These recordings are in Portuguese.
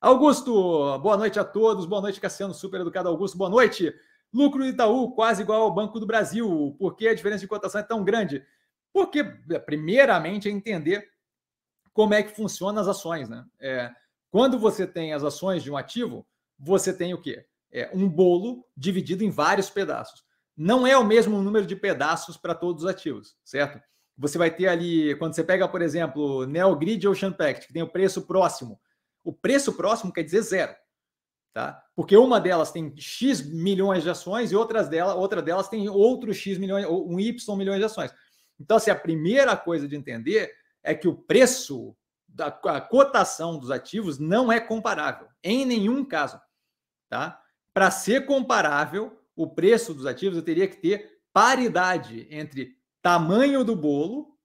Augusto, boa noite a todos. Boa noite, Cassiano, super educado Augusto. Boa noite. Lucro do Itaú quase igual ao Banco do Brasil. Por que a diferença de cotação é tão grande? Porque, é, primeiramente, é entender como é que funcionam as ações. Né? É, quando você tem as ações de um ativo, você tem o quê? É, um bolo dividido em vários pedaços. Não é o mesmo número de pedaços para todos os ativos, certo? Você vai ter ali, quando você pega, por exemplo, Neogrid ou Champact, que tem o preço próximo, o preço próximo quer dizer zero. Tá? Porque uma delas tem X milhões de ações e outras dela, outra delas tem outro X milhões, um Y milhões de ações. Então, assim, a primeira coisa de entender é que o preço da a cotação dos ativos não é comparável em nenhum caso, tá? Para ser comparável, o preço dos ativos eu teria que ter paridade entre tamanho do bolo,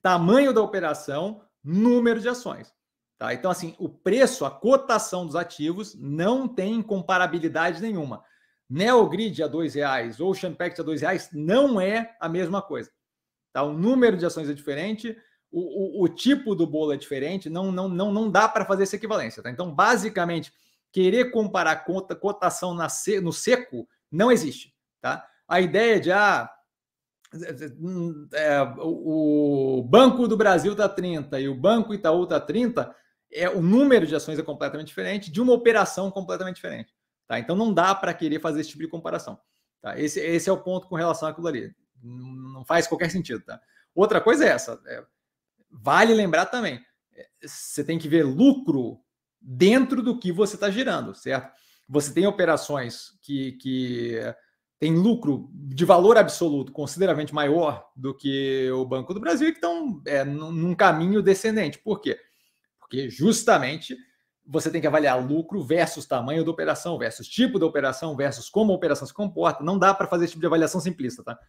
tamanho da operação, número de ações. Tá? Então, assim, o preço, a cotação dos ativos não tem comparabilidade nenhuma. Neogrid a R$ 2,00 ou Champact a R$ 2,00 não é a mesma coisa. Tá? O número de ações é diferente, o, o, o tipo do bolo é diferente, não, não, não, não dá para fazer essa equivalência. Tá? Então, basicamente, querer comparar cotação na, no seco não existe. Tá? A ideia de ah, é, o Banco do Brasil está 30 e o Banco Itaú está 30, é o número de ações é completamente diferente, de uma operação completamente diferente. Tá? Então não dá para querer fazer esse tipo de comparação. Tá? Esse, esse é o ponto com relação àquilo ali. Não faz qualquer sentido. Tá? Outra coisa é essa. É, vale lembrar também, é, você tem que ver lucro dentro do que você está girando, certo? Você tem operações que, que tem lucro de valor absoluto consideravelmente maior do que o Banco do Brasil e que estão é, num caminho descendente. Por quê? porque justamente você tem que avaliar lucro versus tamanho da operação, versus tipo da operação, versus como a operação se comporta. Não dá para fazer esse tipo de avaliação simplista, tá?